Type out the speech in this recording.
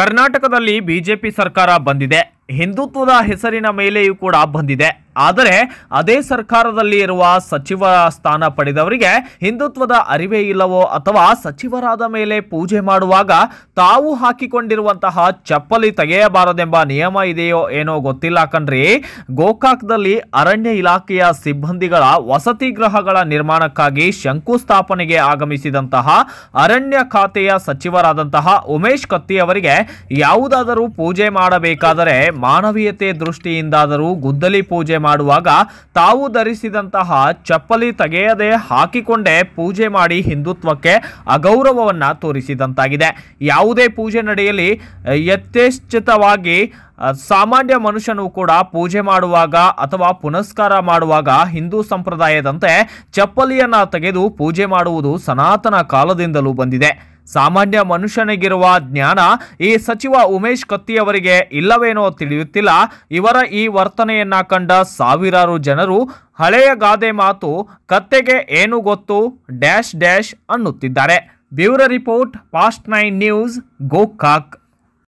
ಕರ್ನಾಟಕದಲ್ಲಿ ಬಿಜೆಪಿ ಸರ್ಕಾರ ಬಂದಿದೆ ಹಿಂದುತ್ವದ ಹೆಸರಿನ ಮೇಲೆಯೂ ಕೂಡ ಬಂದಿದೆ ಆದರೆ ಅದೇ ಸರ್ಕಾರದಲ್ಲಿ ಇರುವ ಸಚಿವ ಸ್ಥಾನ ಪಡೆದವರಿಗೆ ಹಿಂದುತ್ವದ ಅರಿವೇ ಇಲ್ಲವೋ ಅಥವಾ ಸಚಿವರಾದ ಮೇಲೆ ಪೂಜೆ ಮಾಡುವಾಗ ತಾವು ಹಾಕಿಕೊಂಡಿರುವಂತಹ ಚಪ್ಪಲಿ ತೆಗೆಯಬಾರದೆಂಬ ನಿಯಮ ಇದೆಯೋ ಏನೋ ಗೊತ್ತಿಲ್ಲ ಕಣ್ರಿ ಗೋಕಾಕ್ದಲ್ಲಿ ಅರಣ್ಯ ಇಲಾಖೆಯ ಸಿಬ್ಬಂದಿಗಳ ವಸತಿ ಗೃಹಗಳ ನಿರ್ಮಾಣಕ್ಕಾಗಿ ಶಂಕುಸ್ಥಾಪನೆಗೆ ಆಗಮಿಸಿದಂತಹ ಅರಣ್ಯ ಖಾತೆಯ ಸಚಿವರಾದಂತಹ ಉಮೇಶ್ ಕತ್ತಿ ಅವರಿಗೆ ಯಾವುದಾದರೂ ಪೂಜೆ ಮಾಡಬೇಕಾದರೆ ಮಾನವೀಯತೆ ದೃಷ್ಟಿಯಿಂದಾದರೂ ಗುದ್ದಲಿ ಪೂಜೆ ಮಾಡುವಾಗ ತಾವು ಧರಿಸಿದಂತಹ ಚಪ್ಪಲಿ ತೆಗೆಯದೆ ಹಾಕಿಕೊಂಡೇ ಪೂಜೆ ಮಾಡಿ ಹಿಂದುತ್ವಕ್ಕೆ ಅಗೌರವವನ್ನ ತೋರಿಸಿದಂತಾಗಿದೆ ಯಾವುದೇ ಪೂಜೆ ನಡೆಯಲಿ ಯಥೇಚ್ಛಿತವಾಗಿ ಸಾಮಾನ್ಯ ಮನುಷ್ಯನು ಕೂಡ ಪೂಜೆ ಮಾಡುವಾಗ ಅಥವಾ ಪುನಸ್ಕಾರ ಮಾಡುವಾಗ ಹಿಂದೂ ಸಂಪ್ರದಾಯದಂತೆ ಚಪ್ಪಲಿಯನ್ನು ತೆಗೆದು ಪೂಜೆ ಮಾಡುವುದು ಸನಾತನ ಕಾಲದಿಂದಲೂ ಬಂದಿದೆ ಸಾಮಾನ್ಯ ಮನುಷ್ಯನಿಗಿರುವ ಜ್ಞಾನ ಈ ಸಚಿವ ಉಮೇಶ್ ಕತ್ತಿಯವರಿಗೆ ಇಲ್ಲವೇನೋ ತಿಳಿಯುತ್ತಿಲ್ಲ ಇವರ ಈ ವರ್ತನೆಯನ್ನ ಕಂಡ ಸಾವಿರಾರು ಜನರು ಹಳೆಯ ಗಾದೆ ಮಾತು ಕತ್ತೆಗೆ ಏನು ಗೊತ್ತು ಡ್ಯಾಶ್ ಡ್ಯಾಶ್ ಅನ್ನುತ್ತಿದ್ದಾರೆ bureau report fast nine news Gokak